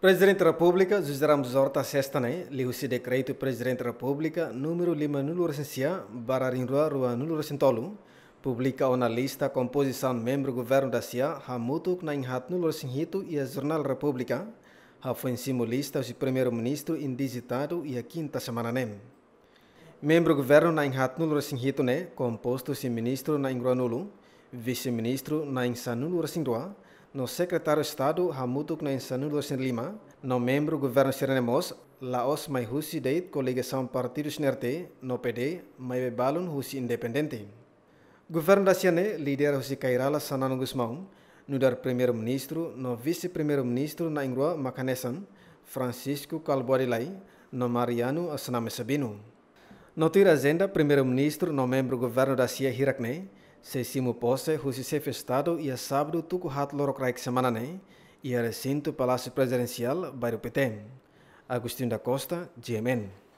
Presidente da República, José Ramos Horta Sexta, né? Liu-se decreto Presidente da República, número Lima nulo recensia, bararinrua, rua nulo recentolo. Publica na lista composição membro governo da CIA, Hamutuk na inhat nulo recenhito e a Jornal República. Ha foi lista o primeiro-ministro indigitado e a quinta semana nem. Né? Membro governo na inhat nulo recenhito, né? Composto se ministro na ingrua nulo, vice-ministro na insanulo recendoa, no secretário de Estado Hamutu Knainsan Lima, no membro do governo Sirenemos, Laos mai husi deit coligação partido Sinerte, no PD, mai balun husi independente. Governo da Siane, líder husi Kairala Sanano Guzmão, no dar primeiro-ministro, no vice-primeiro-ministro na ingua Makanesan, Francisco Calborilai, no Mariano Asaname Sabino. No tira agenda, primeiro-ministro no membro governo da Cia Hirakne, Sesimo pose José chefe Estado ia sábado tuco hat loro kraik e ia recinto Palácio Presidencial Bairro PT. Agostinho da Costa, GMN.